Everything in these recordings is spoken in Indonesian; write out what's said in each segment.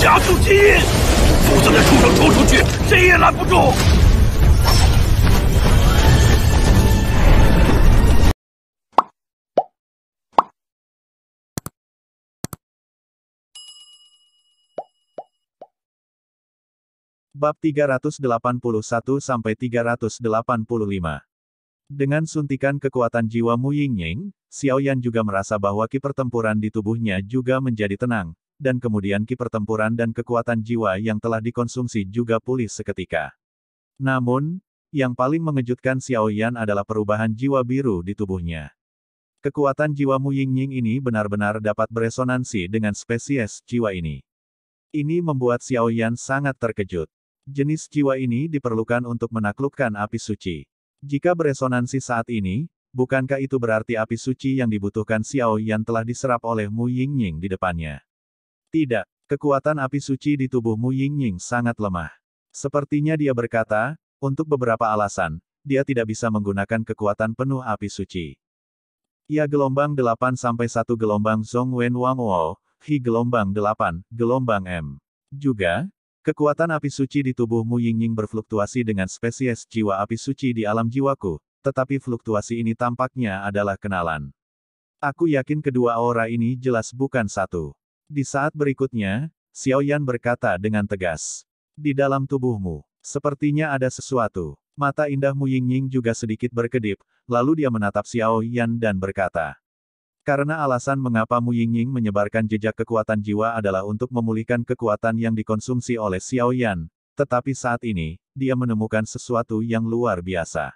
Bab 381 sampai 385. Dengan suntikan kekuatan jiwa Mu Ying Ying, Yan juga merasa bahwa ki di tubuhnya juga menjadi tenang, dan kemudian ki pertempuran dan kekuatan jiwa yang telah dikonsumsi juga pulih seketika. Namun, yang paling mengejutkan Xiao Yan adalah perubahan jiwa biru di tubuhnya. Kekuatan jiwa Mu Ying Ying ini benar-benar dapat beresonansi dengan spesies jiwa ini. Ini membuat Xiao Yan sangat terkejut. Jenis jiwa ini diperlukan untuk menaklukkan api suci. Jika beresonansi saat ini, bukankah itu berarti api suci yang dibutuhkan Xiao Yan telah diserap oleh Mu Ying Ying di depannya? Tidak, kekuatan api suci di tubuhmu Ying Ying sangat lemah. Sepertinya dia berkata, untuk beberapa alasan, dia tidak bisa menggunakan kekuatan penuh api suci. Ia gelombang 8-1 gelombang Zong Wen Wang Wo, Hi gelombang 8, gelombang M. Juga, kekuatan api suci di tubuhmu Ying Ying berfluktuasi dengan spesies jiwa api suci di alam jiwaku, tetapi fluktuasi ini tampaknya adalah kenalan. Aku yakin kedua aura ini jelas bukan satu. Di saat berikutnya, Xiao Yan berkata dengan tegas. Di dalam tubuhmu, sepertinya ada sesuatu. Mata indahmu Mu Yingying juga sedikit berkedip, lalu dia menatap Xiao Yan dan berkata. Karena alasan mengapa Mu Yingying menyebarkan jejak kekuatan jiwa adalah untuk memulihkan kekuatan yang dikonsumsi oleh Xiao Yan. tetapi saat ini, dia menemukan sesuatu yang luar biasa.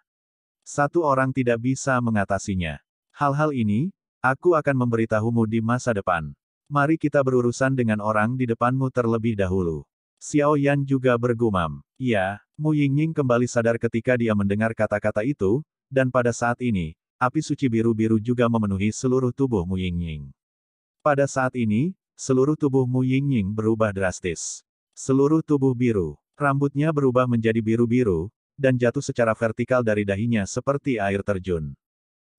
Satu orang tidak bisa mengatasinya. Hal-hal ini, aku akan memberitahumu di masa depan. Mari kita berurusan dengan orang di depanmu terlebih dahulu. Xiao Yan juga bergumam. Ya, Mu Yingying kembali sadar ketika dia mendengar kata-kata itu, dan pada saat ini, api suci biru-biru juga memenuhi seluruh tubuh Mu Yingying. Pada saat ini, seluruh tubuh Mu Yingying berubah drastis. Seluruh tubuh biru, rambutnya berubah menjadi biru-biru, dan jatuh secara vertikal dari dahinya seperti air terjun.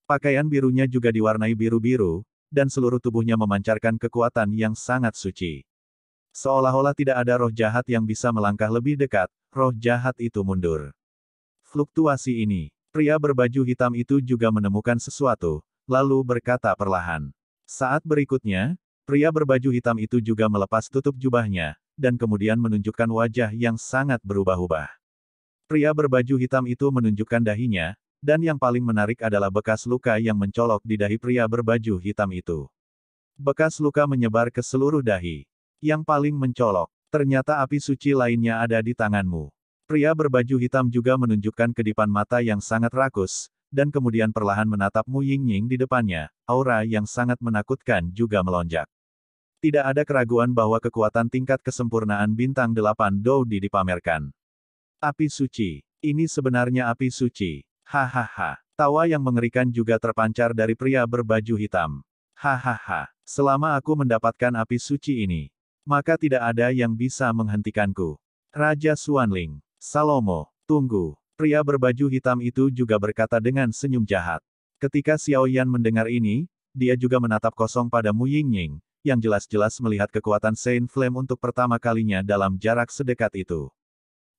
Pakaian birunya juga diwarnai biru-biru, dan seluruh tubuhnya memancarkan kekuatan yang sangat suci. Seolah-olah tidak ada roh jahat yang bisa melangkah lebih dekat, roh jahat itu mundur. Fluktuasi ini, pria berbaju hitam itu juga menemukan sesuatu, lalu berkata perlahan. Saat berikutnya, pria berbaju hitam itu juga melepas tutup jubahnya, dan kemudian menunjukkan wajah yang sangat berubah-ubah. Pria berbaju hitam itu menunjukkan dahinya, dan yang paling menarik adalah bekas luka yang mencolok di dahi pria berbaju hitam itu. Bekas luka menyebar ke seluruh dahi. Yang paling mencolok, ternyata api suci lainnya ada di tanganmu. Pria berbaju hitam juga menunjukkan kedipan mata yang sangat rakus, dan kemudian perlahan menatap Mu Ying-Ying di depannya, aura yang sangat menakutkan juga melonjak. Tidak ada keraguan bahwa kekuatan tingkat kesempurnaan bintang 8 Di dipamerkan. Api suci. Ini sebenarnya api suci. Hahaha. Tawa yang mengerikan juga terpancar dari pria berbaju hitam. Hahaha. Selama aku mendapatkan api suci ini, maka tidak ada yang bisa menghentikanku. Raja Suanling. Salomo. Tunggu. Pria berbaju hitam itu juga berkata dengan senyum jahat. Ketika Xiao Yan mendengar ini, dia juga menatap kosong pada Mu Yingying, yang jelas-jelas melihat kekuatan Saint Flame untuk pertama kalinya dalam jarak sedekat itu.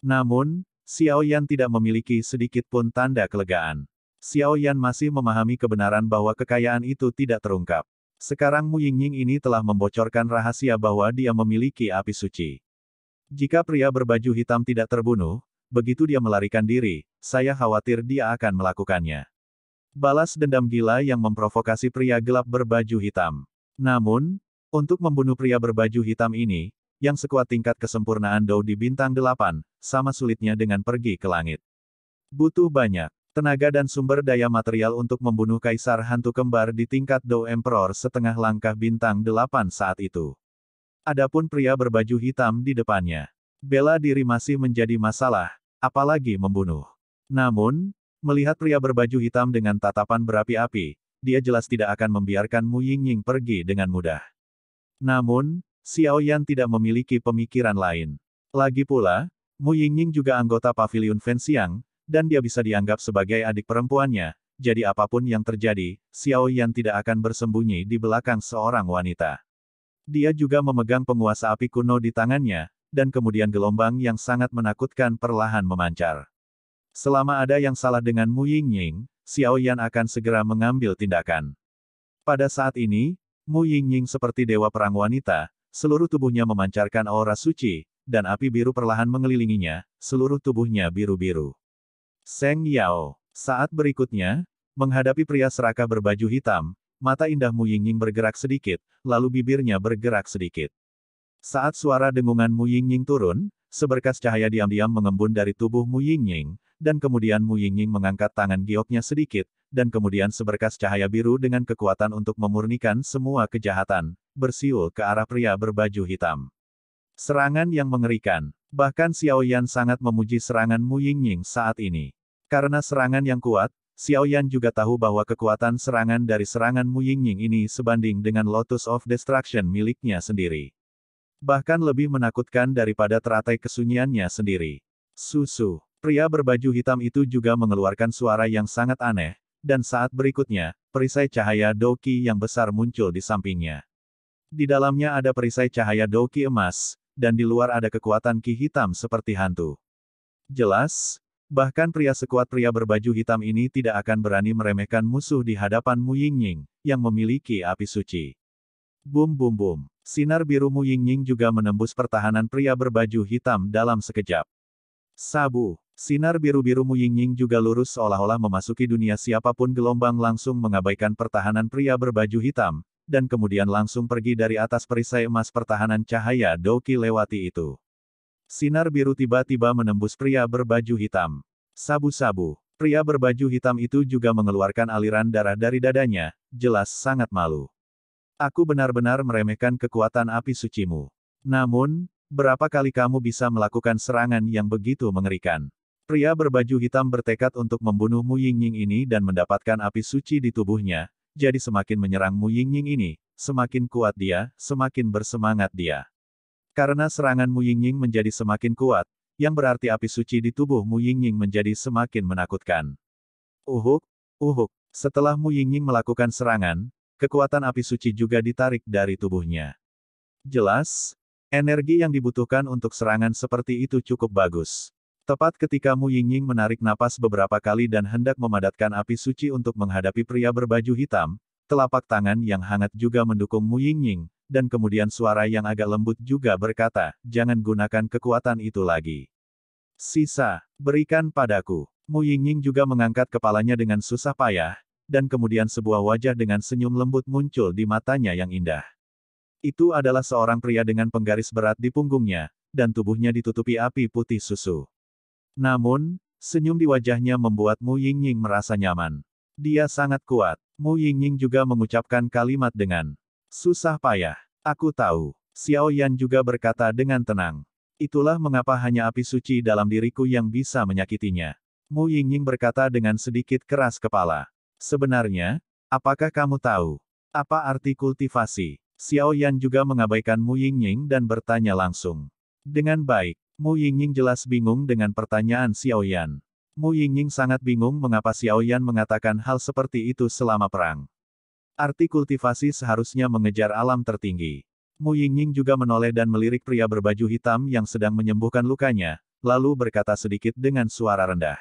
Namun, Xiao Yan tidak memiliki sedikit pun tanda kelegaan. Xiao Yan masih memahami kebenaran bahwa kekayaan itu tidak terungkap. Sekarang Mu Yingying ini telah membocorkan rahasia bahwa dia memiliki api suci. Jika pria berbaju hitam tidak terbunuh, begitu dia melarikan diri, saya khawatir dia akan melakukannya. Balas dendam gila yang memprovokasi pria gelap berbaju hitam. Namun, untuk membunuh pria berbaju hitam ini, yang sekuat tingkat kesempurnaan Dou di bintang delapan, sama sulitnya dengan pergi ke langit. Butuh banyak tenaga dan sumber daya material untuk membunuh Kaisar Hantu Kembar di tingkat Dou Emperor setengah langkah bintang delapan saat itu. Adapun pria berbaju hitam di depannya. Bela diri masih menjadi masalah, apalagi membunuh. Namun, melihat pria berbaju hitam dengan tatapan berapi-api, dia jelas tidak akan membiarkan Mu Yingying pergi dengan mudah. Namun, Xiao Yan tidak memiliki pemikiran lain. Lagi pula, Mu Yingying juga anggota pavilion Fenxiang, dan dia bisa dianggap sebagai adik perempuannya, jadi apapun yang terjadi, Xiao Yan tidak akan bersembunyi di belakang seorang wanita. Dia juga memegang penguasa api kuno di tangannya, dan kemudian gelombang yang sangat menakutkan perlahan memancar. Selama ada yang salah dengan Mu Yingying, Xiao Yan akan segera mengambil tindakan. Pada saat ini, Mu Yingying seperti dewa perang wanita, Seluruh tubuhnya memancarkan aura suci, dan api biru perlahan mengelilinginya, seluruh tubuhnya biru-biru. Seng Yao. Saat berikutnya, menghadapi pria seraka berbaju hitam, mata indah Mu Yingying bergerak sedikit, lalu bibirnya bergerak sedikit. Saat suara dengungan Mu Yingying turun, seberkas cahaya diam-diam mengembun dari tubuh Mu Yingying, dan kemudian Mu Yingying mengangkat tangan gioknya sedikit, dan kemudian seberkas cahaya biru dengan kekuatan untuk memurnikan semua kejahatan, bersiul ke arah pria berbaju hitam. Serangan yang mengerikan. Bahkan Xiao Yan sangat memuji serangan Mu Yingying saat ini. Karena serangan yang kuat, Xiao Yan juga tahu bahwa kekuatan serangan dari serangan Mu Yingying ini sebanding dengan Lotus of Destruction miliknya sendiri. Bahkan lebih menakutkan daripada teratai kesunyiannya sendiri. Susu, pria berbaju hitam itu juga mengeluarkan suara yang sangat aneh, dan saat berikutnya, perisai cahaya Doki yang besar muncul di sampingnya. Di dalamnya ada perisai cahaya doki emas, dan di luar ada kekuatan ki hitam seperti hantu. Jelas, bahkan pria sekuat pria berbaju hitam ini tidak akan berani meremehkan musuh di hadapan Mu Yingying, yang memiliki api suci. Bum bum bum, sinar biru Mu Yingying juga menembus pertahanan pria berbaju hitam dalam sekejap. Sabu, Sinar biru-biru Mu Yingying juga lurus seolah-olah memasuki dunia siapapun gelombang langsung mengabaikan pertahanan pria berbaju hitam, dan kemudian langsung pergi dari atas perisai emas pertahanan cahaya Doki lewati itu. Sinar biru tiba-tiba menembus pria berbaju hitam. Sabu-sabu, pria berbaju hitam itu juga mengeluarkan aliran darah dari dadanya, jelas sangat malu. Aku benar-benar meremehkan kekuatan api sucimu. Namun, berapa kali kamu bisa melakukan serangan yang begitu mengerikan? Pria berbaju hitam bertekad untuk membunuh Mu Ying Ying ini dan mendapatkan api suci di tubuhnya, jadi semakin menyerang Mu Yingying ini, semakin kuat dia, semakin bersemangat dia. Karena serangan Mu Yingying menjadi semakin kuat, yang berarti api suci di tubuh Mu Yingying menjadi semakin menakutkan. Uhuk, uhuk, setelah Mu Yingying melakukan serangan, kekuatan api suci juga ditarik dari tubuhnya. Jelas, energi yang dibutuhkan untuk serangan seperti itu cukup bagus. Tepat ketika Mu Yingying menarik napas beberapa kali dan hendak memadatkan api suci untuk menghadapi pria berbaju hitam, telapak tangan yang hangat juga mendukung Mu Yingying, dan kemudian suara yang agak lembut juga berkata, jangan gunakan kekuatan itu lagi. Sisa, berikan padaku. Mu Yingying juga mengangkat kepalanya dengan susah payah, dan kemudian sebuah wajah dengan senyum lembut muncul di matanya yang indah. Itu adalah seorang pria dengan penggaris berat di punggungnya, dan tubuhnya ditutupi api putih susu. Namun, senyum di wajahnya membuat Mu Yingying merasa nyaman. Dia sangat kuat. Mu Yingying juga mengucapkan kalimat dengan susah payah. Aku tahu. Xiao Yan juga berkata dengan tenang. Itulah mengapa hanya api suci dalam diriku yang bisa menyakitinya. Mu Yingying berkata dengan sedikit keras kepala. Sebenarnya, apakah kamu tahu? Apa arti kultivasi? Xiao Yan juga mengabaikan Mu Yingying dan bertanya langsung. Dengan baik, Mu Yingying jelas bingung dengan pertanyaan Xiao Yan. Mu Yingying sangat bingung mengapa Xiao Yan mengatakan hal seperti itu selama perang. Arti kultivasi seharusnya mengejar alam tertinggi. Mu Yingying juga menoleh dan melirik pria berbaju hitam yang sedang menyembuhkan lukanya, lalu berkata sedikit dengan suara rendah.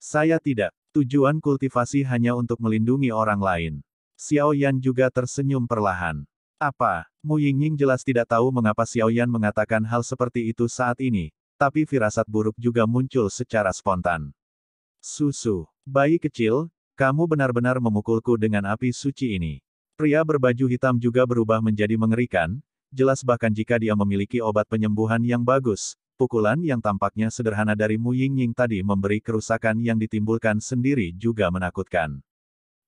Saya tidak. Tujuan kultivasi hanya untuk melindungi orang lain. Xiao Yan juga tersenyum perlahan. Apa? Mu Yingying jelas tidak tahu mengapa Xiao Yan mengatakan hal seperti itu saat ini, tapi firasat buruk juga muncul secara spontan. Susu, bayi kecil, kamu benar-benar memukulku dengan api suci ini. Pria berbaju hitam juga berubah menjadi mengerikan, jelas bahkan jika dia memiliki obat penyembuhan yang bagus, pukulan yang tampaknya sederhana dari Mu Yingying tadi memberi kerusakan yang ditimbulkan sendiri juga menakutkan.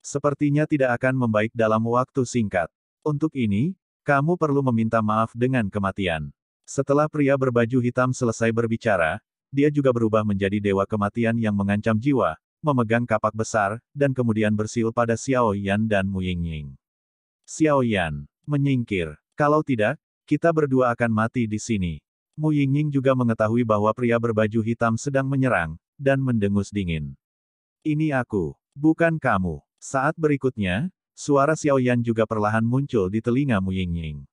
Sepertinya tidak akan membaik dalam waktu singkat. Untuk ini, kamu perlu meminta maaf dengan kematian. Setelah pria berbaju hitam selesai berbicara, dia juga berubah menjadi dewa kematian yang mengancam jiwa, memegang kapak besar, dan kemudian bersiul pada Xiao Yan dan Mu Ying Ying. Xiao Yan, menyingkir. Kalau tidak, kita berdua akan mati di sini. Mu Ying Ying juga mengetahui bahwa pria berbaju hitam sedang menyerang, dan mendengus dingin. Ini aku, bukan kamu. Saat berikutnya, Suara Xiao Yan juga perlahan muncul di telinga Mu Yingying.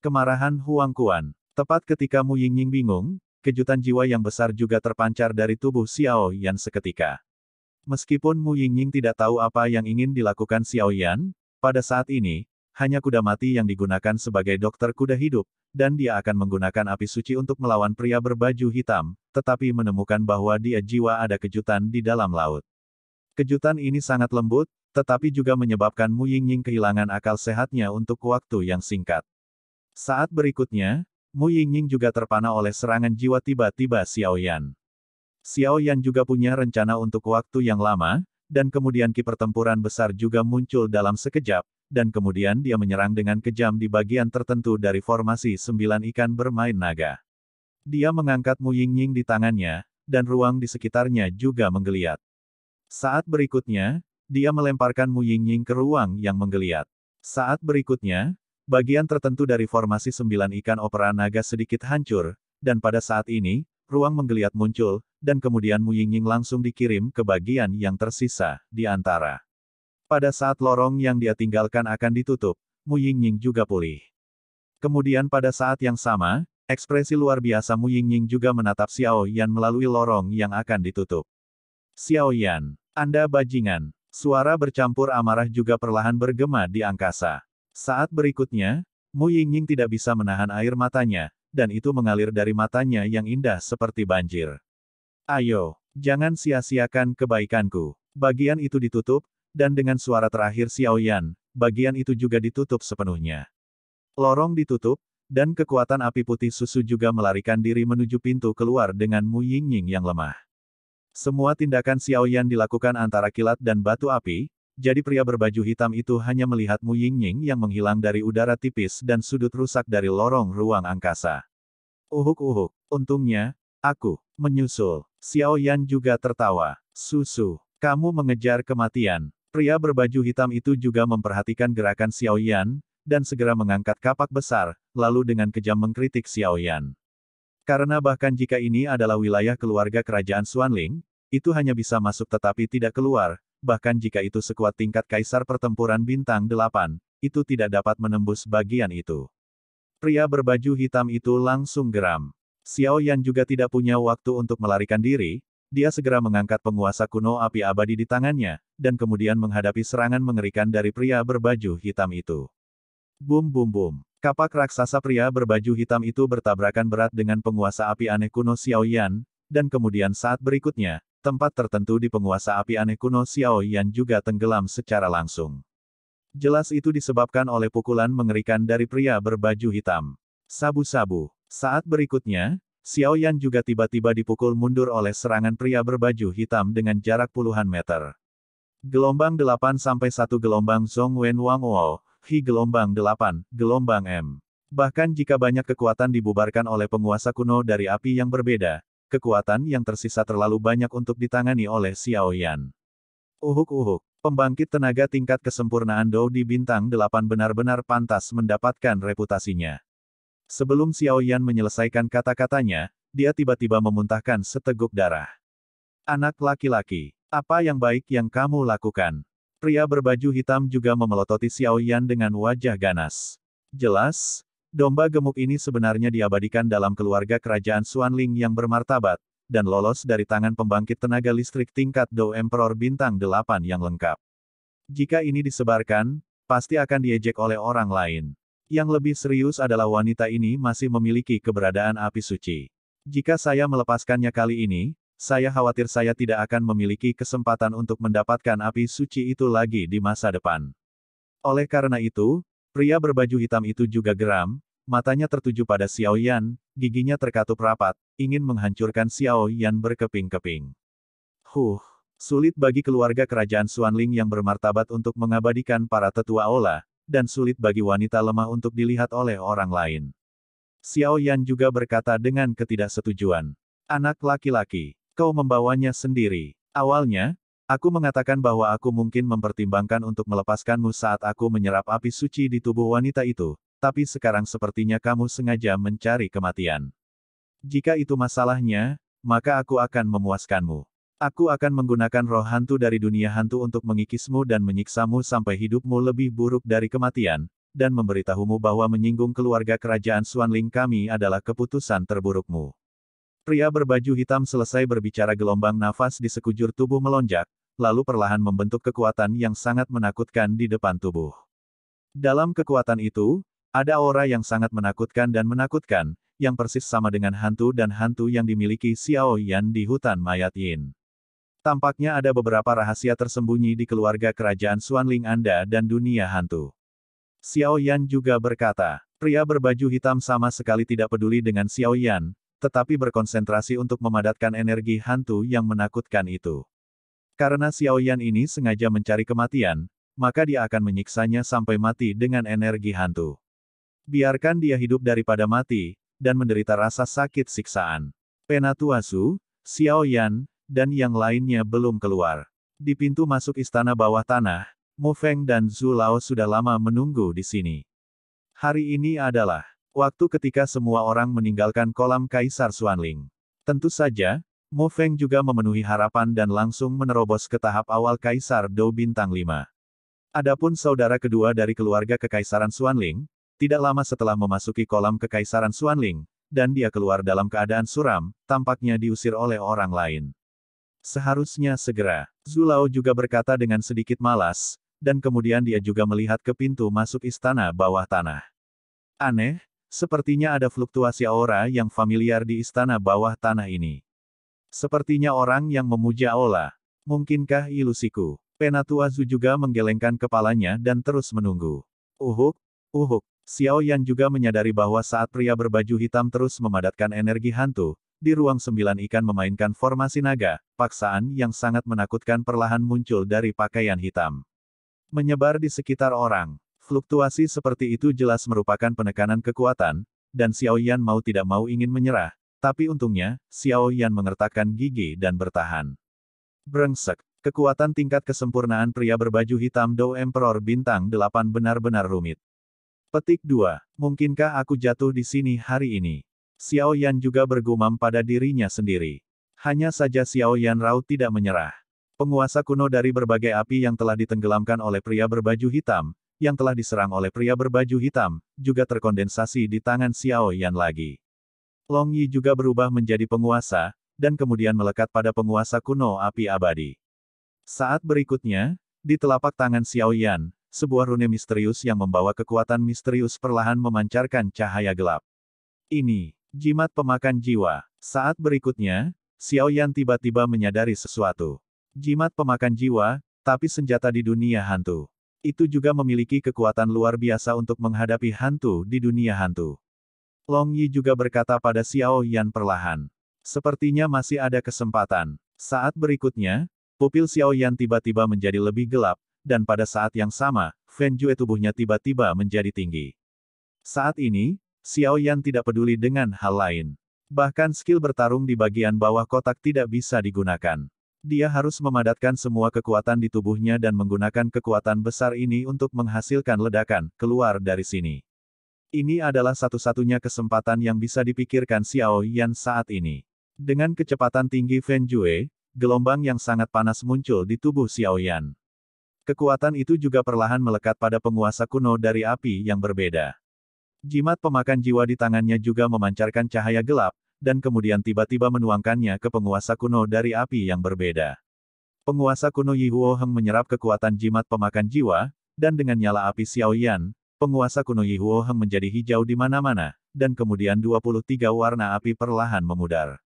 Kemarahan Huang Kuan. Tepat ketika Mu Yingying bingung, kejutan jiwa yang besar juga terpancar dari tubuh Xiao Yan seketika. Meskipun Mu Yingying tidak tahu apa yang ingin dilakukan Xiao Yan, pada saat ini, hanya kuda mati yang digunakan sebagai dokter kuda hidup, dan dia akan menggunakan api suci untuk melawan pria berbaju hitam, tetapi menemukan bahwa dia jiwa ada kejutan di dalam laut. Kejutan ini sangat lembut, tetapi juga menyebabkan Mu Yingying kehilangan akal sehatnya untuk waktu yang singkat. Saat berikutnya, Mu Yingying juga terpana oleh serangan jiwa tiba-tiba Xiao Yan. Xiao Yan juga punya rencana untuk waktu yang lama, dan kemudian ki pertempuran besar juga muncul dalam sekejap, dan kemudian dia menyerang dengan kejam di bagian tertentu dari formasi sembilan ikan bermain naga. Dia mengangkat Mu Yingying di tangannya, dan ruang di sekitarnya juga menggeliat. Saat berikutnya, dia melemparkan Mu Yingying ke ruang yang menggeliat. Saat berikutnya, bagian tertentu dari formasi sembilan ikan opera naga sedikit hancur, dan pada saat ini, ruang menggeliat muncul, dan kemudian Mu Yingying langsung dikirim ke bagian yang tersisa, di antara. Pada saat lorong yang dia tinggalkan akan ditutup, Mu Yingying juga pulih. Kemudian pada saat yang sama, ekspresi luar biasa Mu Yingying juga menatap Xiao Yan melalui lorong yang akan ditutup. Xiao Yan, Anda bajingan, Suara bercampur amarah juga perlahan bergema di angkasa. Saat berikutnya, Mu Yingying tidak bisa menahan air matanya, dan itu mengalir dari matanya yang indah seperti banjir. Ayo, jangan sia-siakan kebaikanku. Bagian itu ditutup, dan dengan suara terakhir Xiao Yan, bagian itu juga ditutup sepenuhnya. Lorong ditutup, dan kekuatan api putih susu juga melarikan diri menuju pintu keluar dengan Mu Yingying yang lemah. Semua tindakan Xiao Yan dilakukan antara kilat dan batu api, jadi pria berbaju hitam itu hanya melihat Mu Yingying yang menghilang dari udara tipis dan sudut rusak dari lorong ruang angkasa. Uhuk-uhuk, untungnya, aku, menyusul. Xiao Yan juga tertawa. Susu, kamu mengejar kematian. Pria berbaju hitam itu juga memperhatikan gerakan Xiao Yan dan segera mengangkat kapak besar, lalu dengan kejam mengkritik Xiao Yan. Karena bahkan jika ini adalah wilayah keluarga kerajaan Xuanling, itu hanya bisa masuk tetapi tidak keluar, bahkan jika itu sekuat tingkat kaisar pertempuran bintang 8, itu tidak dapat menembus bagian itu. Pria berbaju hitam itu langsung geram. Xiao Yan juga tidak punya waktu untuk melarikan diri, dia segera mengangkat penguasa kuno api abadi di tangannya, dan kemudian menghadapi serangan mengerikan dari pria berbaju hitam itu. Bum bum bum. Kapak raksasa pria berbaju hitam itu bertabrakan berat dengan penguasa api aneh kuno Xiaoyan, dan kemudian saat berikutnya, tempat tertentu di penguasa api aneh kuno Xiaoyan juga tenggelam secara langsung. Jelas itu disebabkan oleh pukulan mengerikan dari pria berbaju hitam. Sabu-sabu. Saat berikutnya, Xiaoyan juga tiba-tiba dipukul mundur oleh serangan pria berbaju hitam dengan jarak puluhan meter. Gelombang 8-1 gelombang Zhong Wen Wang Wo, Hi gelombang 8, gelombang M. Bahkan jika banyak kekuatan dibubarkan oleh penguasa kuno dari api yang berbeda, kekuatan yang tersisa terlalu banyak untuk ditangani oleh Xiao Yan. Uhuk-uhuk, pembangkit tenaga tingkat kesempurnaan Dou di bintang 8 benar-benar pantas mendapatkan reputasinya. Sebelum Xiao Yan menyelesaikan kata-katanya, dia tiba-tiba memuntahkan seteguk darah. Anak laki-laki, apa yang baik yang kamu lakukan? Pria berbaju hitam juga memelototi Xiao Yan dengan wajah ganas. Jelas, domba gemuk ini sebenarnya diabadikan dalam keluarga kerajaan Xuanling yang bermartabat, dan lolos dari tangan pembangkit tenaga listrik tingkat Dou Emperor Bintang 8 yang lengkap. Jika ini disebarkan, pasti akan diejek oleh orang lain. Yang lebih serius adalah wanita ini masih memiliki keberadaan api suci. Jika saya melepaskannya kali ini, saya khawatir saya tidak akan memiliki kesempatan untuk mendapatkan api suci itu lagi di masa depan. Oleh karena itu, pria berbaju hitam itu juga geram, matanya tertuju pada Xiao Yan, giginya terkatup rapat, ingin menghancurkan Xiao Yan berkeping-keping. Huh, sulit bagi keluarga kerajaan Xuanling yang bermartabat untuk mengabadikan para tetua Ola, dan sulit bagi wanita lemah untuk dilihat oleh orang lain. Xiao Yan juga berkata dengan ketidaksetujuan. Anak laki-laki, Kau membawanya sendiri. Awalnya, aku mengatakan bahwa aku mungkin mempertimbangkan untuk melepaskanmu saat aku menyerap api suci di tubuh wanita itu, tapi sekarang sepertinya kamu sengaja mencari kematian. Jika itu masalahnya, maka aku akan memuaskanmu. Aku akan menggunakan roh hantu dari dunia hantu untuk mengikismu dan menyiksamu sampai hidupmu lebih buruk dari kematian, dan memberitahumu bahwa menyinggung keluarga kerajaan Suanling kami adalah keputusan terburukmu. Pria berbaju hitam selesai berbicara gelombang nafas di sekujur tubuh melonjak, lalu perlahan membentuk kekuatan yang sangat menakutkan di depan tubuh. Dalam kekuatan itu, ada aura yang sangat menakutkan dan menakutkan, yang persis sama dengan hantu dan hantu yang dimiliki Xiao Yan di hutan mayat Yin. Tampaknya ada beberapa rahasia tersembunyi di keluarga kerajaan Xuanling Anda dan dunia hantu. Xiao Yan juga berkata, pria berbaju hitam sama sekali tidak peduli dengan Xiao Yan, tetapi berkonsentrasi untuk memadatkan energi hantu yang menakutkan itu. Karena Xiao Yan ini sengaja mencari kematian, maka dia akan menyiksanya sampai mati dengan energi hantu. Biarkan dia hidup daripada mati, dan menderita rasa sakit siksaan. Penatuasu, Yan, dan yang lainnya belum keluar. Di pintu masuk istana bawah tanah, Mu Feng dan Zulao sudah lama menunggu di sini. Hari ini adalah Waktu ketika semua orang meninggalkan kolam Kaisar Xuanling. Tentu saja, Mo Feng juga memenuhi harapan dan langsung menerobos ke tahap awal Kaisar Dou Bintang 5. Adapun saudara kedua dari keluarga Kekaisaran Xuanling, tidak lama setelah memasuki kolam Kekaisaran Xuanling, dan dia keluar dalam keadaan suram, tampaknya diusir oleh orang lain. Seharusnya segera, Zulao juga berkata dengan sedikit malas, dan kemudian dia juga melihat ke pintu masuk istana bawah tanah. Aneh, Sepertinya ada fluktuasi aura yang familiar di istana bawah tanah ini. Sepertinya orang yang memuja Aula. Mungkinkah ilusiku? Penatua Zu juga menggelengkan kepalanya dan terus menunggu. Uhuk, uhuk. Xiao Yan juga menyadari bahwa saat pria berbaju hitam terus memadatkan energi hantu, di ruang sembilan ikan memainkan formasi naga, paksaan yang sangat menakutkan perlahan muncul dari pakaian hitam. Menyebar di sekitar orang. Fluktuasi seperti itu jelas merupakan penekanan kekuatan, dan Xiao Yan mau tidak mau ingin menyerah, tapi untungnya, Xiao Yan mengertakkan gigi dan bertahan. Brengsek, kekuatan tingkat kesempurnaan pria berbaju hitam Dou Emperor Bintang 8 benar-benar rumit. Petik 2. Mungkinkah aku jatuh di sini hari ini? Xiao Yan juga bergumam pada dirinya sendiri. Hanya saja Xiao Yan Rao tidak menyerah. Penguasa kuno dari berbagai api yang telah ditenggelamkan oleh pria berbaju hitam, yang telah diserang oleh pria berbaju hitam, juga terkondensasi di tangan Xiao Yan lagi. Long Yi juga berubah menjadi penguasa, dan kemudian melekat pada penguasa kuno api abadi. Saat berikutnya, di telapak tangan Xiao Yan, sebuah rune misterius yang membawa kekuatan misterius perlahan memancarkan cahaya gelap. Ini, jimat pemakan jiwa. Saat berikutnya, Xiao Yan tiba-tiba menyadari sesuatu. Jimat pemakan jiwa, tapi senjata di dunia hantu itu juga memiliki kekuatan luar biasa untuk menghadapi hantu di dunia hantu. Long Yi juga berkata pada Xiao Yan perlahan. Sepertinya masih ada kesempatan. Saat berikutnya, pupil Xiao Yan tiba-tiba menjadi lebih gelap, dan pada saat yang sama, Feng Jue tubuhnya tiba-tiba menjadi tinggi. Saat ini, Xiao Yan tidak peduli dengan hal lain. Bahkan skill bertarung di bagian bawah kotak tidak bisa digunakan. Dia harus memadatkan semua kekuatan di tubuhnya dan menggunakan kekuatan besar ini untuk menghasilkan ledakan, keluar dari sini. Ini adalah satu-satunya kesempatan yang bisa dipikirkan Xiao Yan saat ini. Dengan kecepatan tinggi Fan Jue, gelombang yang sangat panas muncul di tubuh Xiao Yan. Kekuatan itu juga perlahan melekat pada penguasa kuno dari api yang berbeda. Jimat pemakan jiwa di tangannya juga memancarkan cahaya gelap, dan kemudian tiba-tiba menuangkannya ke penguasa kuno dari api yang berbeda. Penguasa kuno Yihuo Heng menyerap kekuatan jimat pemakan jiwa, dan dengan nyala api Xiao Yan, penguasa kuno Yihuo Heng menjadi hijau di mana-mana, dan kemudian 23 warna api perlahan memudar.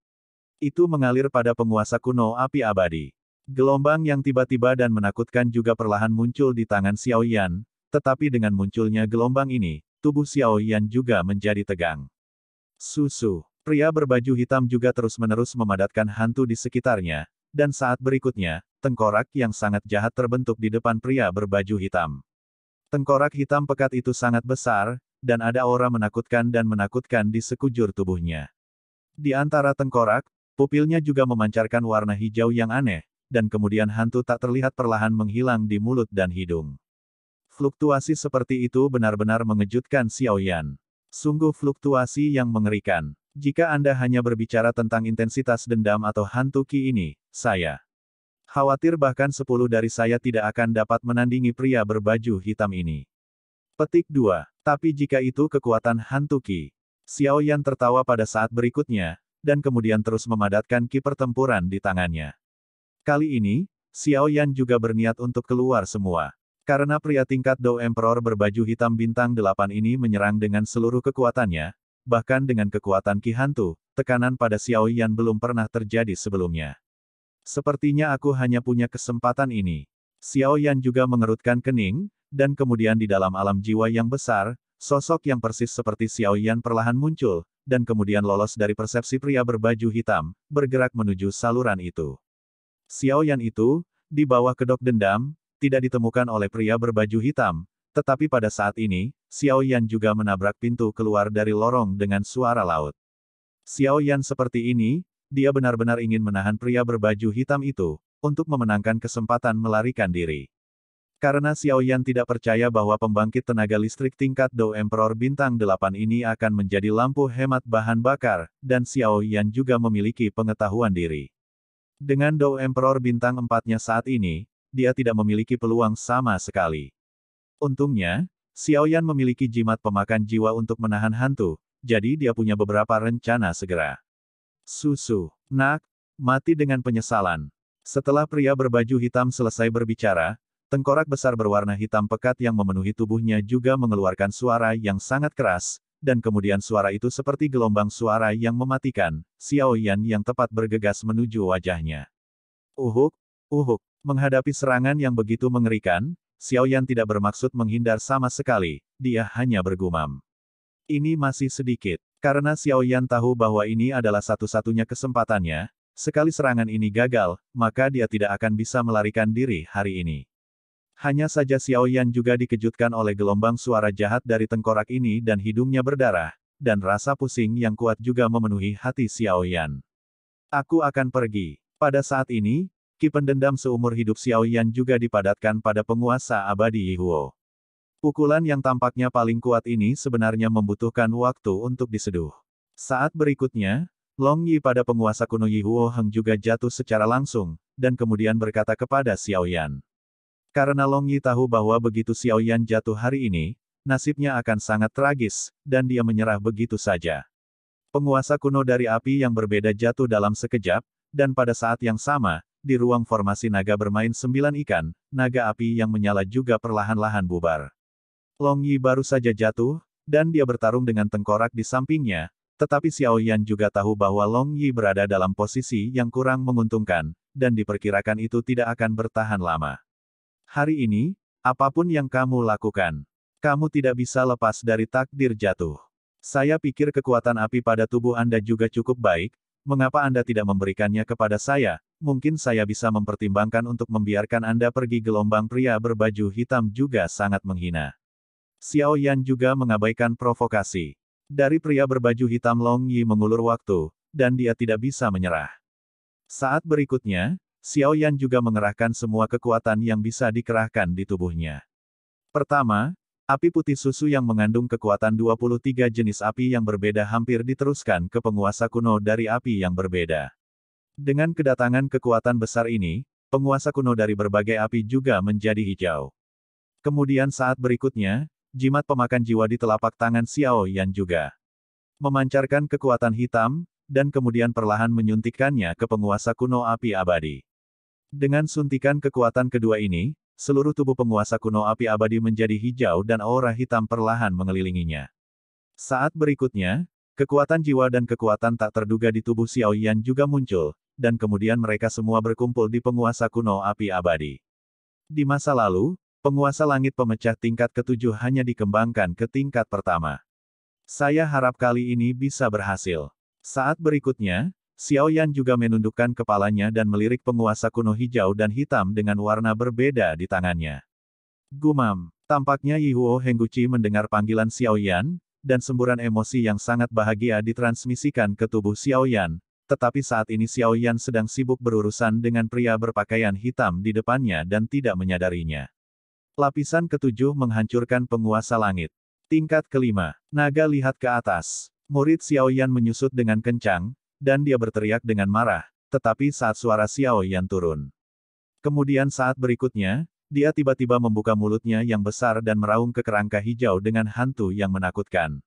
Itu mengalir pada penguasa kuno api abadi. Gelombang yang tiba-tiba dan menakutkan juga perlahan muncul di tangan Xiao Yan, tetapi dengan munculnya gelombang ini, tubuh Xiao Yan juga menjadi tegang. Susu. Pria berbaju hitam juga terus-menerus memadatkan hantu di sekitarnya, dan saat berikutnya, tengkorak yang sangat jahat terbentuk di depan pria berbaju hitam. Tengkorak hitam pekat itu sangat besar, dan ada aura menakutkan dan menakutkan di sekujur tubuhnya. Di antara tengkorak, pupilnya juga memancarkan warna hijau yang aneh, dan kemudian hantu tak terlihat perlahan menghilang di mulut dan hidung. Fluktuasi seperti itu benar-benar mengejutkan Xiao Yan. Sungguh fluktuasi yang mengerikan. Jika Anda hanya berbicara tentang intensitas dendam atau hantu Ki ini, saya khawatir bahkan sepuluh dari saya tidak akan dapat menandingi pria berbaju hitam ini. Petik 2. Tapi jika itu kekuatan hantu Ki, Xiao Yan tertawa pada saat berikutnya, dan kemudian terus memadatkan Ki pertempuran di tangannya. Kali ini, Xiao Yan juga berniat untuk keluar semua. Karena pria tingkat Dou Emperor berbaju hitam bintang delapan ini menyerang dengan seluruh kekuatannya, bahkan dengan kekuatan Ki Hantu, tekanan pada Xiao Yan belum pernah terjadi sebelumnya. Sepertinya aku hanya punya kesempatan ini. Xiao Yan juga mengerutkan kening, dan kemudian di dalam alam jiwa yang besar, sosok yang persis seperti Xiao Yan perlahan muncul, dan kemudian lolos dari persepsi pria berbaju hitam, bergerak menuju saluran itu. Xiao Yan itu, di bawah kedok dendam, tidak ditemukan oleh pria berbaju hitam, tetapi pada saat ini, Xiao Yan juga menabrak pintu keluar dari lorong dengan suara laut. Xiao Yan seperti ini, dia benar-benar ingin menahan pria berbaju hitam itu, untuk memenangkan kesempatan melarikan diri. Karena Xiao Yan tidak percaya bahwa pembangkit tenaga listrik tingkat Dou Emperor Bintang 8 ini akan menjadi lampu hemat bahan bakar, dan Xiao Yan juga memiliki pengetahuan diri. Dengan Dou Emperor Bintang 4-nya saat ini, dia tidak memiliki peluang sama sekali. Untungnya, Xiaoyan memiliki jimat pemakan jiwa untuk menahan hantu, jadi dia punya beberapa rencana segera. Susu, nak, mati dengan penyesalan. Setelah pria berbaju hitam selesai berbicara, tengkorak besar berwarna hitam pekat yang memenuhi tubuhnya juga mengeluarkan suara yang sangat keras, dan kemudian suara itu seperti gelombang suara yang mematikan, Xiao Yan yang tepat bergegas menuju wajahnya. Uhuk, uhuk, menghadapi serangan yang begitu mengerikan, Xiao Yan tidak bermaksud menghindar sama sekali, dia hanya bergumam. Ini masih sedikit. Karena Xiao Yan tahu bahwa ini adalah satu-satunya kesempatannya, sekali serangan ini gagal, maka dia tidak akan bisa melarikan diri hari ini. Hanya saja Xiao Yan juga dikejutkan oleh gelombang suara jahat dari tengkorak ini dan hidungnya berdarah, dan rasa pusing yang kuat juga memenuhi hati Xiao Yan. Aku akan pergi. Pada saat ini, Ki pendendam seumur hidup Xiao Yan juga dipadatkan pada penguasa abadi Yihuo. Pukulan yang tampaknya paling kuat ini sebenarnya membutuhkan waktu untuk diseduh. Saat berikutnya, Long Yi pada penguasa kuno Yihuo Heng juga jatuh secara langsung, dan kemudian berkata kepada Xiao Yan. Karena Long Yi tahu bahwa begitu Xiao Yan jatuh hari ini, nasibnya akan sangat tragis, dan dia menyerah begitu saja. Penguasa kuno dari api yang berbeda jatuh dalam sekejap, dan pada saat yang sama, di ruang formasi naga bermain sembilan ikan, naga api yang menyala juga perlahan-lahan bubar. Long Yi baru saja jatuh, dan dia bertarung dengan tengkorak di sampingnya, tetapi Xiao Yan juga tahu bahwa Long Yi berada dalam posisi yang kurang menguntungkan, dan diperkirakan itu tidak akan bertahan lama. Hari ini, apapun yang kamu lakukan, kamu tidak bisa lepas dari takdir jatuh. Saya pikir kekuatan api pada tubuh Anda juga cukup baik, mengapa Anda tidak memberikannya kepada saya, mungkin saya bisa mempertimbangkan untuk membiarkan Anda pergi gelombang pria berbaju hitam juga sangat menghina. Xiao Yan juga mengabaikan provokasi. Dari pria berbaju hitam Long Yi mengulur waktu, dan dia tidak bisa menyerah. Saat berikutnya, Xiao Yan juga mengerahkan semua kekuatan yang bisa dikerahkan di tubuhnya. Pertama, api putih susu yang mengandung kekuatan 23 jenis api yang berbeda hampir diteruskan ke penguasa kuno dari api yang berbeda. Dengan kedatangan kekuatan besar ini, penguasa kuno dari berbagai api juga menjadi hijau. Kemudian saat berikutnya, jimat pemakan jiwa di telapak tangan Xiao Yan juga. Memancarkan kekuatan hitam, dan kemudian perlahan menyuntikkannya ke penguasa kuno api abadi. Dengan suntikan kekuatan kedua ini, seluruh tubuh penguasa kuno api abadi menjadi hijau dan aura hitam perlahan mengelilinginya. Saat berikutnya, Kekuatan jiwa dan kekuatan tak terduga di tubuh Xiao Yan juga muncul, dan kemudian mereka semua berkumpul di penguasa kuno api abadi. Di masa lalu, penguasa langit pemecah tingkat ketujuh hanya dikembangkan ke tingkat pertama. Saya harap kali ini bisa berhasil. Saat berikutnya, Xiao Yan juga menundukkan kepalanya dan melirik penguasa kuno hijau dan hitam dengan warna berbeda di tangannya. Gumam, tampaknya Yihuo Hengguchi mendengar panggilan Xiao Yan dan semburan emosi yang sangat bahagia ditransmisikan ke tubuh Xiaoyan, tetapi saat ini Xiaoyan sedang sibuk berurusan dengan pria berpakaian hitam di depannya dan tidak menyadarinya. Lapisan ketujuh menghancurkan penguasa langit. Tingkat kelima, naga lihat ke atas. Murid Xiaoyan menyusut dengan kencang, dan dia berteriak dengan marah, tetapi saat suara Xiaoyan turun. Kemudian saat berikutnya, dia tiba-tiba membuka mulutnya yang besar dan meraung ke kerangka hijau dengan hantu yang menakutkan.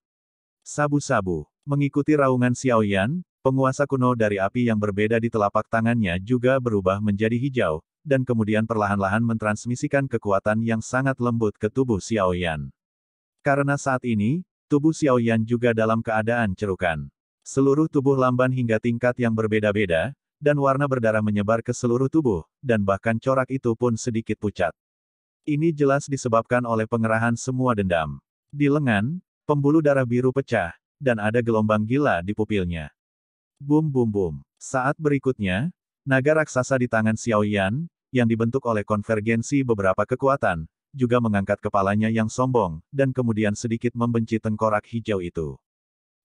Sabu-sabu, mengikuti raungan Xiaoyan, penguasa kuno dari api yang berbeda di telapak tangannya juga berubah menjadi hijau, dan kemudian perlahan-lahan mentransmisikan kekuatan yang sangat lembut ke tubuh Xiaoyan. Karena saat ini, tubuh Xiaoyan juga dalam keadaan cerukan. Seluruh tubuh lamban hingga tingkat yang berbeda-beda, dan warna berdarah menyebar ke seluruh tubuh, dan bahkan corak itu pun sedikit pucat. Ini jelas disebabkan oleh pengerahan semua dendam. Di lengan, pembuluh darah biru pecah, dan ada gelombang gila di pupilnya. Bum bum bum. Saat berikutnya, naga raksasa di tangan Xiao Yan, yang dibentuk oleh konvergensi beberapa kekuatan, juga mengangkat kepalanya yang sombong, dan kemudian sedikit membenci tengkorak hijau itu.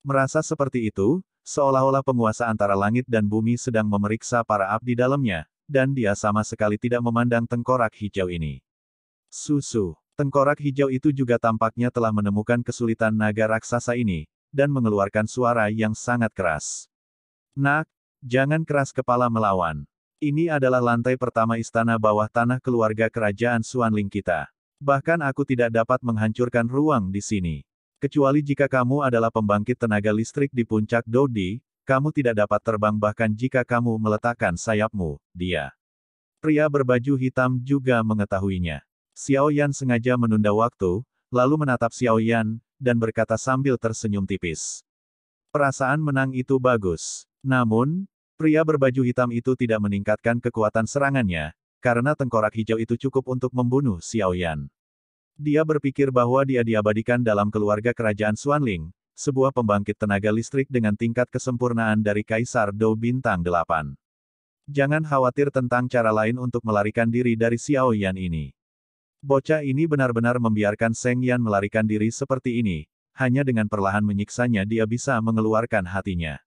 Merasa seperti itu, seolah-olah penguasa antara langit dan bumi sedang memeriksa para abdi dalamnya, dan dia sama sekali tidak memandang tengkorak hijau ini. Susu, tengkorak hijau itu juga tampaknya telah menemukan kesulitan naga raksasa ini, dan mengeluarkan suara yang sangat keras. Nak, jangan keras kepala melawan. Ini adalah lantai pertama istana bawah tanah keluarga kerajaan Suanling kita. Bahkan aku tidak dapat menghancurkan ruang di sini. Kecuali jika kamu adalah pembangkit tenaga listrik di puncak Dodi, kamu tidak dapat terbang bahkan jika kamu meletakkan sayapmu, dia. Pria berbaju hitam juga mengetahuinya. Xiao Yan sengaja menunda waktu, lalu menatap Xiao Yan, dan berkata sambil tersenyum tipis. Perasaan menang itu bagus. Namun, pria berbaju hitam itu tidak meningkatkan kekuatan serangannya, karena tengkorak hijau itu cukup untuk membunuh Xiao Yan. Dia berpikir bahwa dia diabadikan dalam keluarga kerajaan Xuanling, sebuah pembangkit tenaga listrik dengan tingkat kesempurnaan dari Kaisar Dou Bintang 8. Jangan khawatir tentang cara lain untuk melarikan diri dari Xiao Yan ini. Bocah ini benar-benar membiarkan Seng Yan melarikan diri seperti ini, hanya dengan perlahan menyiksanya dia bisa mengeluarkan hatinya.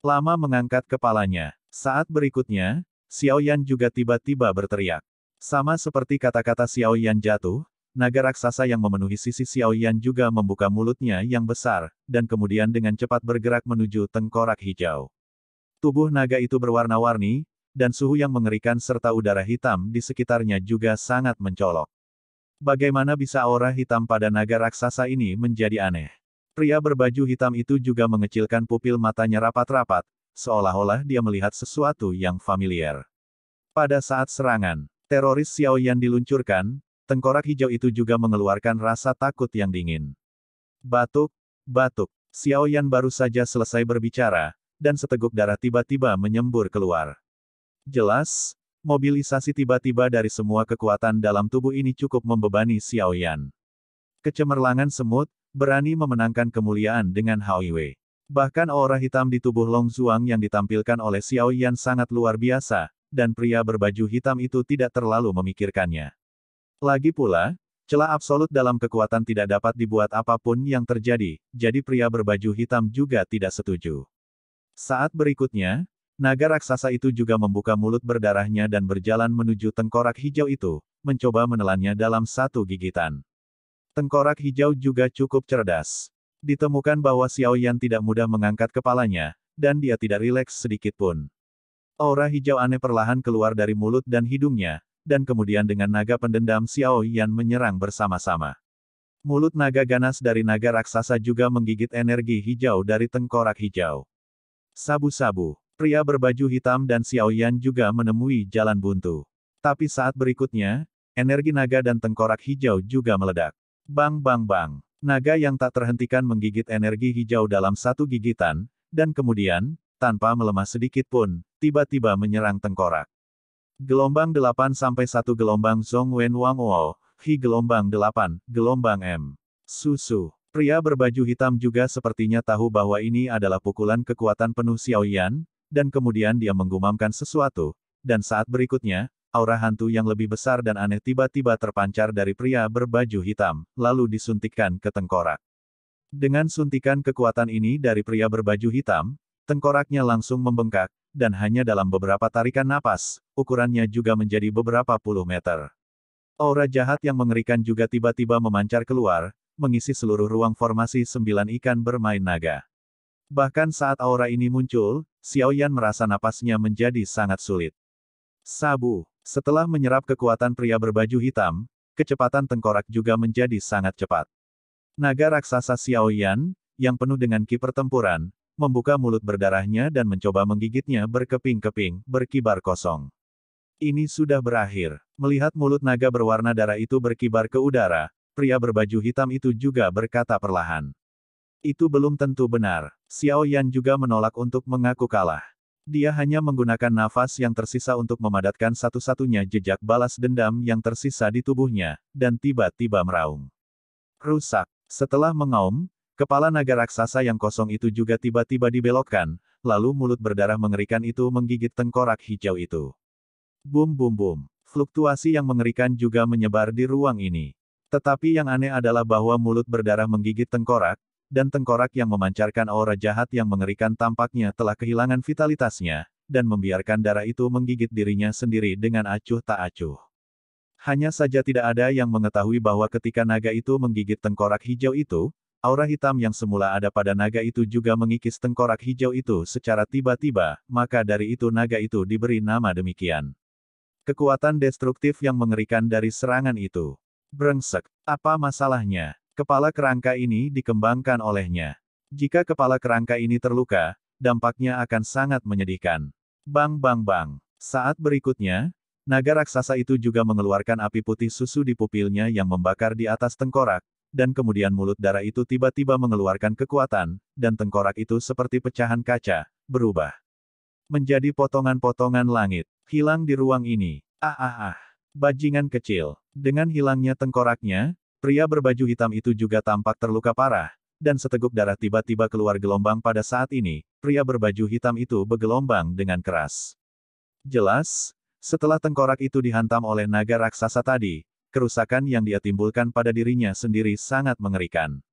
Lama mengangkat kepalanya. Saat berikutnya, Xiao Yan juga tiba-tiba berteriak. Sama seperti kata-kata Xiao Yan jatuh, naga raksasa yang memenuhi sisi Xiao Yan juga membuka mulutnya yang besar, dan kemudian dengan cepat bergerak menuju tengkorak hijau. Tubuh naga itu berwarna-warni, dan suhu yang mengerikan serta udara hitam di sekitarnya juga sangat mencolok. Bagaimana bisa aura hitam pada naga raksasa ini menjadi aneh? Pria berbaju hitam itu juga mengecilkan pupil matanya rapat-rapat, seolah-olah dia melihat sesuatu yang familiar. Pada saat serangan, teroris Xiao Yan diluncurkan, Tengkorak hijau itu juga mengeluarkan rasa takut yang dingin. Batuk, batuk. Xiao Yan baru saja selesai berbicara, dan seteguk darah tiba-tiba menyembur keluar. Jelas, mobilisasi tiba-tiba dari semua kekuatan dalam tubuh ini cukup membebani Xiao Yan. Kecemerlangan semut, berani memenangkan kemuliaan dengan Hao Yue. Bahkan aura hitam di tubuh Long Zhuang yang ditampilkan oleh Xiao Yan sangat luar biasa, dan pria berbaju hitam itu tidak terlalu memikirkannya. Lagi pula, celah absolut dalam kekuatan tidak dapat dibuat apapun yang terjadi, jadi pria berbaju hitam juga tidak setuju. Saat berikutnya, naga raksasa itu juga membuka mulut berdarahnya dan berjalan menuju tengkorak hijau itu, mencoba menelannya dalam satu gigitan. Tengkorak hijau juga cukup cerdas. Ditemukan bahwa Xiao Yan tidak mudah mengangkat kepalanya, dan dia tidak rileks sedikit pun. Aura hijau aneh perlahan keluar dari mulut dan hidungnya, dan kemudian dengan naga pendendam Xiao Yan menyerang bersama-sama. Mulut naga ganas dari naga raksasa juga menggigit energi hijau dari tengkorak hijau. Sabu-sabu, pria berbaju hitam dan Xiao Yan juga menemui jalan buntu. Tapi saat berikutnya, energi naga dan tengkorak hijau juga meledak. Bang bang bang, naga yang tak terhentikan menggigit energi hijau dalam satu gigitan, dan kemudian, tanpa melemah sedikit pun, tiba-tiba menyerang tengkorak. Gelombang 8 sampai 1 gelombang Zong Wen Wang Wo, Hi gelombang 8, gelombang M. Susu. Pria berbaju hitam juga sepertinya tahu bahwa ini adalah pukulan kekuatan penuh Xiaoyan, dan kemudian dia menggumamkan sesuatu, dan saat berikutnya, aura hantu yang lebih besar dan aneh tiba-tiba terpancar dari pria berbaju hitam, lalu disuntikkan ke tengkorak. Dengan suntikan kekuatan ini dari pria berbaju hitam, tengkoraknya langsung membengkak, dan hanya dalam beberapa tarikan napas, ukurannya juga menjadi beberapa puluh meter. Aura jahat yang mengerikan juga tiba-tiba memancar keluar, mengisi seluruh ruang formasi sembilan ikan bermain naga. Bahkan saat aura ini muncul, Xiao Yan merasa napasnya menjadi sangat sulit. Sabu, setelah menyerap kekuatan pria berbaju hitam, kecepatan tengkorak juga menjadi sangat cepat. Naga raksasa Xiao Yan, yang penuh dengan ki pertempuran, membuka mulut berdarahnya dan mencoba menggigitnya berkeping-keping, berkibar kosong. Ini sudah berakhir. Melihat mulut naga berwarna darah itu berkibar ke udara, pria berbaju hitam itu juga berkata perlahan. Itu belum tentu benar. Xiao Yan juga menolak untuk mengaku kalah. Dia hanya menggunakan nafas yang tersisa untuk memadatkan satu-satunya jejak balas dendam yang tersisa di tubuhnya, dan tiba-tiba meraung. Rusak. Setelah mengaum, Kepala naga raksasa yang kosong itu juga tiba-tiba dibelokkan, lalu mulut berdarah mengerikan itu menggigit tengkorak hijau itu. Bum bum bum. Fluktuasi yang mengerikan juga menyebar di ruang ini. Tetapi yang aneh adalah bahwa mulut berdarah menggigit tengkorak, dan tengkorak yang memancarkan aura jahat yang mengerikan tampaknya telah kehilangan vitalitasnya, dan membiarkan darah itu menggigit dirinya sendiri dengan acuh tak acuh. Hanya saja tidak ada yang mengetahui bahwa ketika naga itu menggigit tengkorak hijau itu, Aura hitam yang semula ada pada naga itu juga mengikis tengkorak hijau itu secara tiba-tiba, maka dari itu naga itu diberi nama demikian. Kekuatan destruktif yang mengerikan dari serangan itu. Brengsek, apa masalahnya? Kepala kerangka ini dikembangkan olehnya. Jika kepala kerangka ini terluka, dampaknya akan sangat menyedihkan. Bang bang bang. Saat berikutnya, naga raksasa itu juga mengeluarkan api putih susu di pupilnya yang membakar di atas tengkorak, dan kemudian mulut darah itu tiba-tiba mengeluarkan kekuatan, dan tengkorak itu seperti pecahan kaca, berubah. Menjadi potongan-potongan langit, hilang di ruang ini. Ah ah ah. Bajingan kecil. Dengan hilangnya tengkoraknya, pria berbaju hitam itu juga tampak terluka parah, dan seteguk darah tiba-tiba keluar gelombang pada saat ini, pria berbaju hitam itu bergelombang dengan keras. Jelas, setelah tengkorak itu dihantam oleh naga raksasa tadi, kerusakan yang dia timbulkan pada dirinya sendiri sangat mengerikan.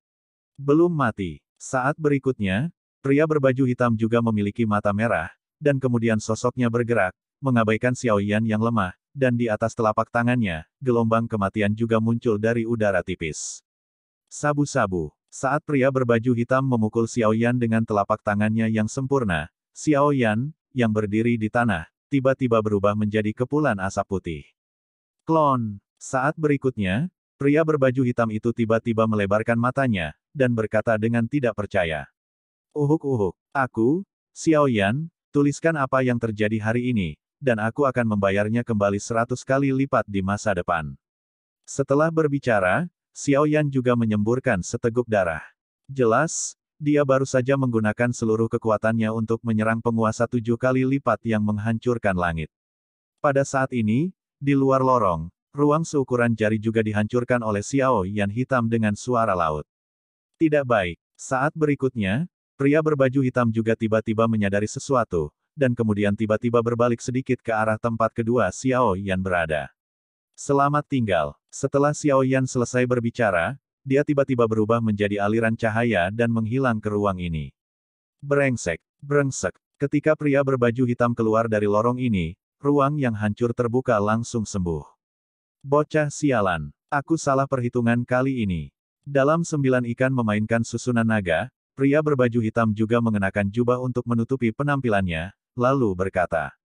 Belum mati. Saat berikutnya, pria berbaju hitam juga memiliki mata merah, dan kemudian sosoknya bergerak, mengabaikan Xiao Yan yang lemah, dan di atas telapak tangannya, gelombang kematian juga muncul dari udara tipis. Sabu-sabu. Saat pria berbaju hitam memukul Xiao Yan dengan telapak tangannya yang sempurna, Xiao Yan yang berdiri di tanah, tiba-tiba berubah menjadi kepulan asap putih. Klon. Saat berikutnya, pria berbaju hitam itu tiba-tiba melebarkan matanya, dan berkata dengan tidak percaya. Uhuk-uhuk, aku, Xiao Yan, tuliskan apa yang terjadi hari ini, dan aku akan membayarnya kembali seratus kali lipat di masa depan. Setelah berbicara, Xiao Yan juga menyemburkan seteguk darah. Jelas, dia baru saja menggunakan seluruh kekuatannya untuk menyerang penguasa tujuh kali lipat yang menghancurkan langit. Pada saat ini, di luar lorong, Ruang seukuran jari juga dihancurkan oleh Xiao Yan hitam dengan suara laut. Tidak baik. Saat berikutnya, pria berbaju hitam juga tiba-tiba menyadari sesuatu, dan kemudian tiba-tiba berbalik sedikit ke arah tempat kedua Xiao Yan berada. Selamat tinggal. Setelah Xiao Yan selesai berbicara, dia tiba-tiba berubah menjadi aliran cahaya dan menghilang ke ruang ini. berengsek brengsek. Ketika pria berbaju hitam keluar dari lorong ini, ruang yang hancur terbuka langsung sembuh. Bocah sialan. Aku salah perhitungan kali ini. Dalam sembilan ikan memainkan susunan naga, pria berbaju hitam juga mengenakan jubah untuk menutupi penampilannya, lalu berkata.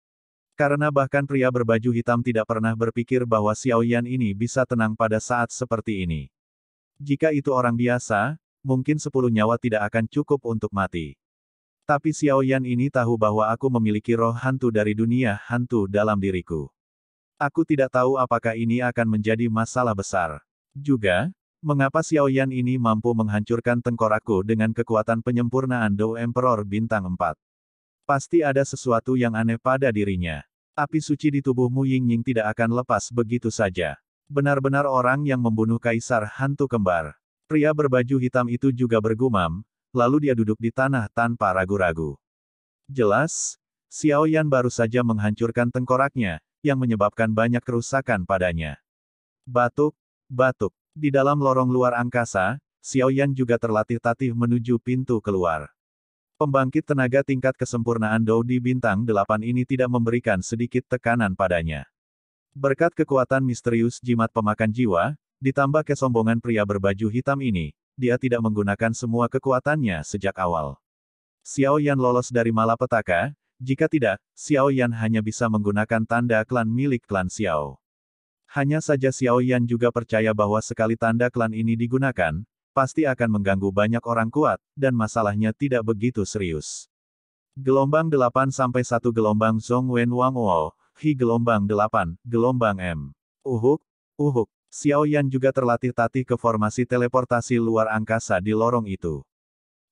Karena bahkan pria berbaju hitam tidak pernah berpikir bahwa Xiao Yan ini bisa tenang pada saat seperti ini. Jika itu orang biasa, mungkin sepuluh nyawa tidak akan cukup untuk mati. Tapi Xiao Yan ini tahu bahwa aku memiliki roh hantu dari dunia hantu dalam diriku. Aku tidak tahu apakah ini akan menjadi masalah besar. Juga, mengapa Xiao Yan ini mampu menghancurkan tengkorakku dengan kekuatan penyempurnaan Dou Emperor Bintang 4. Pasti ada sesuatu yang aneh pada dirinya. Api suci di tubuhmu Ying Ying tidak akan lepas begitu saja. Benar-benar orang yang membunuh Kaisar Hantu Kembar. Pria berbaju hitam itu juga bergumam, lalu dia duduk di tanah tanpa ragu-ragu. Jelas, Xiao Yan baru saja menghancurkan tengkoraknya, yang menyebabkan banyak kerusakan padanya. Batuk, batuk. Di dalam lorong luar angkasa, Xiao Yan juga terlatih-tatih menuju pintu keluar. Pembangkit tenaga tingkat kesempurnaan Dou di bintang delapan ini tidak memberikan sedikit tekanan padanya. Berkat kekuatan misterius jimat pemakan jiwa, ditambah kesombongan pria berbaju hitam ini, dia tidak menggunakan semua kekuatannya sejak awal. Xiao Yan lolos dari malapetaka, jika tidak, Xiao Yan hanya bisa menggunakan tanda klan milik klan Xiao. Hanya saja Xiao Yan juga percaya bahwa sekali tanda klan ini digunakan, pasti akan mengganggu banyak orang kuat, dan masalahnya tidak begitu serius. Gelombang 8-1 Gelombang Zhong Wen Wang Wo, Hi Gelombang 8, Gelombang M. Uhuk, Uhuk, Xiao Yan juga terlatih tatih ke formasi teleportasi luar angkasa di lorong itu.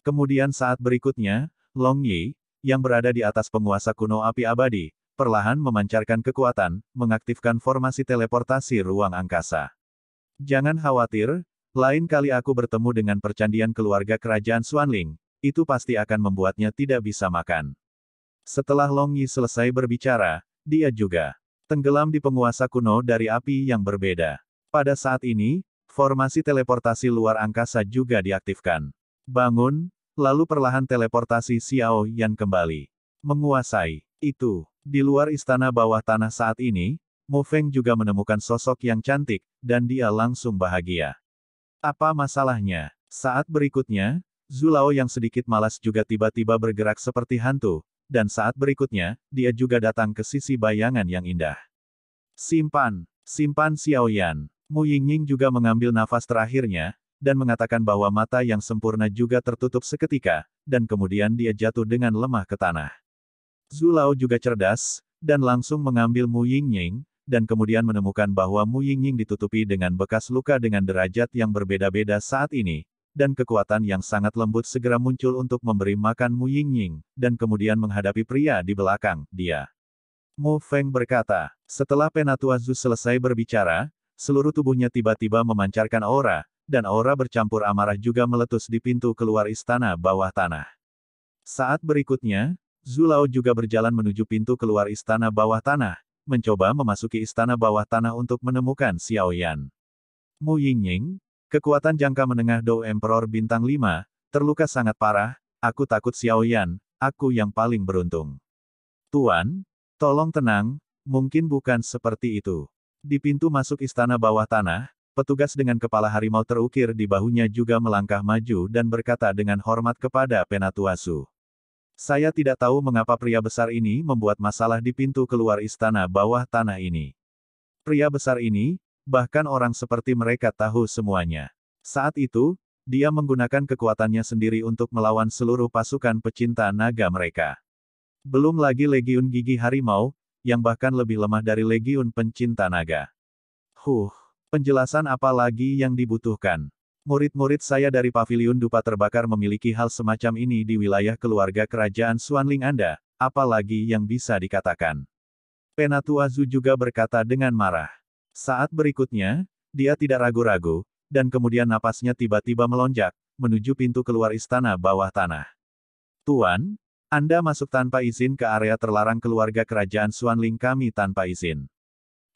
Kemudian saat berikutnya, Long Yi, yang berada di atas penguasa kuno api abadi, perlahan memancarkan kekuatan, mengaktifkan formasi teleportasi ruang angkasa. Jangan khawatir, lain kali aku bertemu dengan percandian keluarga kerajaan Swanling, itu pasti akan membuatnya tidak bisa makan. Setelah Long Yi selesai berbicara, dia juga tenggelam di penguasa kuno dari api yang berbeda. Pada saat ini, formasi teleportasi luar angkasa juga diaktifkan. Bangun, Lalu perlahan teleportasi Xiao Yan kembali. Menguasai. Itu. Di luar istana bawah tanah saat ini, Mu Feng juga menemukan sosok yang cantik, dan dia langsung bahagia. Apa masalahnya? Saat berikutnya, Zulao yang sedikit malas juga tiba-tiba bergerak seperti hantu, dan saat berikutnya, dia juga datang ke sisi bayangan yang indah. Simpan, simpan Xiao Yan, Mu Yingying juga mengambil nafas terakhirnya, dan mengatakan bahwa mata yang sempurna juga tertutup seketika, dan kemudian dia jatuh dengan lemah ke tanah. Zulao juga cerdas, dan langsung mengambil Mu Yingying, dan kemudian menemukan bahwa Mu Yingying ditutupi dengan bekas luka dengan derajat yang berbeda-beda saat ini, dan kekuatan yang sangat lembut segera muncul untuk memberi makan Mu Yingying, dan kemudian menghadapi pria di belakang dia. Mu Feng berkata, setelah Penatua Zu selesai berbicara, seluruh tubuhnya tiba-tiba memancarkan aura, dan aura bercampur amarah juga meletus di pintu keluar istana bawah tanah. Saat berikutnya, Zulao juga berjalan menuju pintu keluar istana bawah tanah, mencoba memasuki istana bawah tanah untuk menemukan Xiao Yan. Mu Yingying, kekuatan jangka menengah Dou Emperor Bintang 5, terluka sangat parah, aku takut Xiao Yan, aku yang paling beruntung. Tuan, tolong tenang, mungkin bukan seperti itu. Di pintu masuk istana bawah tanah, petugas dengan kepala harimau terukir di bahunya juga melangkah maju dan berkata dengan hormat kepada Penatuasu. Saya tidak tahu mengapa pria besar ini membuat masalah di pintu keluar istana bawah tanah ini. Pria besar ini, bahkan orang seperti mereka tahu semuanya. Saat itu, dia menggunakan kekuatannya sendiri untuk melawan seluruh pasukan pecinta naga mereka. Belum lagi Legiun Gigi Harimau, yang bahkan lebih lemah dari Legiun Pencinta Naga. Huh. Penjelasan apa lagi yang dibutuhkan? Murid-murid saya dari Paviliun Dupa terbakar memiliki hal semacam ini di wilayah keluarga kerajaan Suanling Anda, apalagi yang bisa dikatakan. Penatua Zhu juga berkata dengan marah. Saat berikutnya, dia tidak ragu-ragu, dan kemudian napasnya tiba-tiba melonjak, menuju pintu keluar istana bawah tanah. Tuan, Anda masuk tanpa izin ke area terlarang keluarga kerajaan Suanling kami tanpa izin.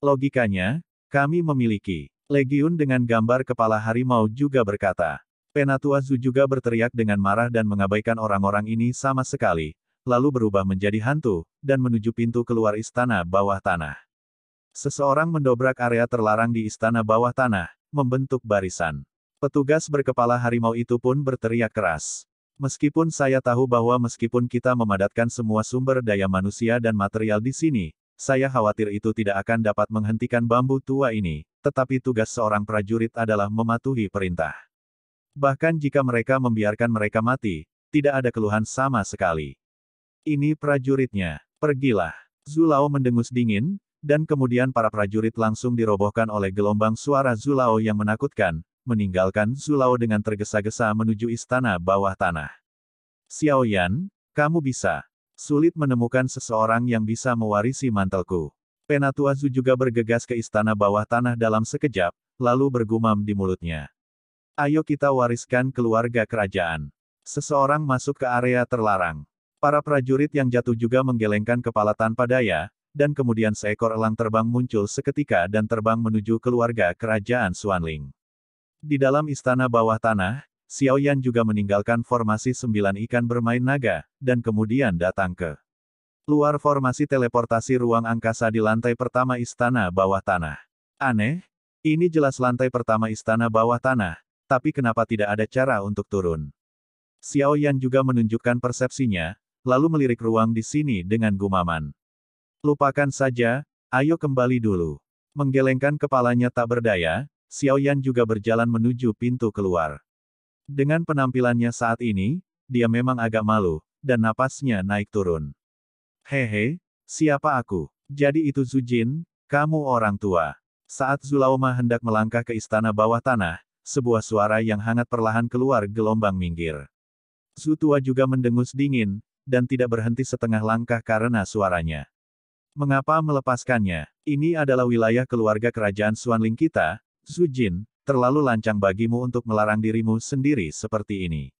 Logikanya, kami memiliki legiun dengan gambar kepala harimau juga berkata. Penatua Zu juga berteriak dengan marah dan mengabaikan orang-orang ini sama sekali, lalu berubah menjadi hantu, dan menuju pintu keluar istana bawah tanah. Seseorang mendobrak area terlarang di istana bawah tanah, membentuk barisan. Petugas berkepala harimau itu pun berteriak keras. Meskipun saya tahu bahwa meskipun kita memadatkan semua sumber daya manusia dan material di sini, saya khawatir itu tidak akan dapat menghentikan bambu tua ini, tetapi tugas seorang prajurit adalah mematuhi perintah. Bahkan jika mereka membiarkan mereka mati, tidak ada keluhan sama sekali. Ini prajuritnya, pergilah. Zulao mendengus dingin, dan kemudian para prajurit langsung dirobohkan oleh gelombang suara Zulao yang menakutkan, meninggalkan Zulao dengan tergesa-gesa menuju istana bawah tanah. Xiaoyan, kamu bisa, Sulit menemukan seseorang yang bisa mewarisi mantelku. Penatuazu juga bergegas ke istana bawah tanah dalam sekejap, lalu bergumam di mulutnya. Ayo kita wariskan keluarga kerajaan. Seseorang masuk ke area terlarang. Para prajurit yang jatuh juga menggelengkan kepala tanpa daya, dan kemudian seekor elang terbang muncul seketika dan terbang menuju keluarga kerajaan Suanling. Di dalam istana bawah tanah, Xiao Yan juga meninggalkan formasi sembilan ikan bermain naga, dan kemudian datang ke luar formasi teleportasi ruang angkasa di lantai pertama istana bawah tanah. Aneh? Ini jelas lantai pertama istana bawah tanah, tapi kenapa tidak ada cara untuk turun? Xiao Yan juga menunjukkan persepsinya, lalu melirik ruang di sini dengan gumaman. Lupakan saja, ayo kembali dulu. Menggelengkan kepalanya tak berdaya, Xiao Yan juga berjalan menuju pintu keluar. Dengan penampilannya saat ini, dia memang agak malu, dan napasnya naik turun. Hehe, siapa aku? Jadi itu Zujin, kamu orang tua. Saat Zulaoma hendak melangkah ke istana bawah tanah, sebuah suara yang hangat perlahan keluar gelombang minggir. Zutua juga mendengus dingin, dan tidak berhenti setengah langkah karena suaranya. Mengapa melepaskannya? Ini adalah wilayah keluarga kerajaan Suanling kita, Zujin, Terlalu lancang bagimu untuk melarang dirimu sendiri seperti ini.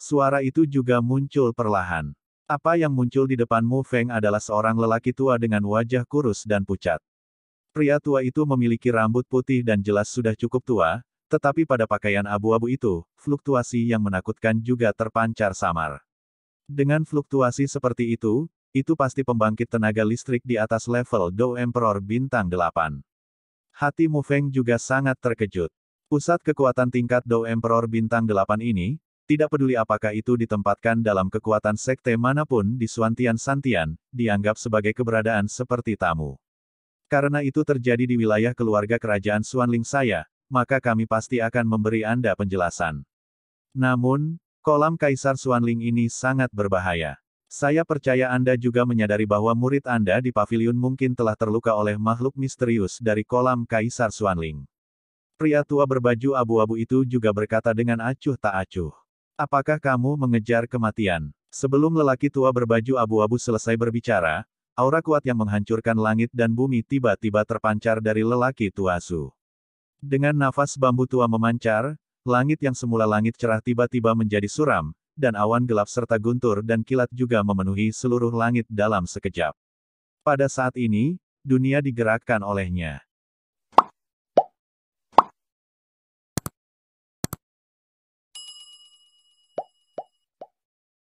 Suara itu juga muncul perlahan. Apa yang muncul di depanmu Feng adalah seorang lelaki tua dengan wajah kurus dan pucat. Pria tua itu memiliki rambut putih dan jelas sudah cukup tua, tetapi pada pakaian abu-abu itu, fluktuasi yang menakutkan juga terpancar samar. Dengan fluktuasi seperti itu, itu pasti pembangkit tenaga listrik di atas level Dou Emperor bintang 8. Hati Mu Feng juga sangat terkejut. Pusat kekuatan tingkat Dou Emperor Bintang 8 ini, tidak peduli apakah itu ditempatkan dalam kekuatan sekte manapun di Suantian Santian, dianggap sebagai keberadaan seperti tamu. Karena itu terjadi di wilayah keluarga kerajaan Suanling saya, maka kami pasti akan memberi Anda penjelasan. Namun, kolam Kaisar Suanling ini sangat berbahaya. Saya percaya Anda juga menyadari bahwa murid Anda di pavilion mungkin telah terluka oleh makhluk misterius dari kolam Kaisar Suanling. Pria tua berbaju abu-abu itu juga berkata dengan acuh tak acuh. Apakah kamu mengejar kematian? Sebelum lelaki tua berbaju abu-abu selesai berbicara, aura kuat yang menghancurkan langit dan bumi tiba-tiba terpancar dari lelaki tua Su. Dengan nafas bambu tua memancar, langit yang semula langit cerah tiba-tiba menjadi suram, dan awan gelap serta guntur dan kilat juga memenuhi seluruh langit dalam sekejap. Pada saat ini, dunia digerakkan olehnya.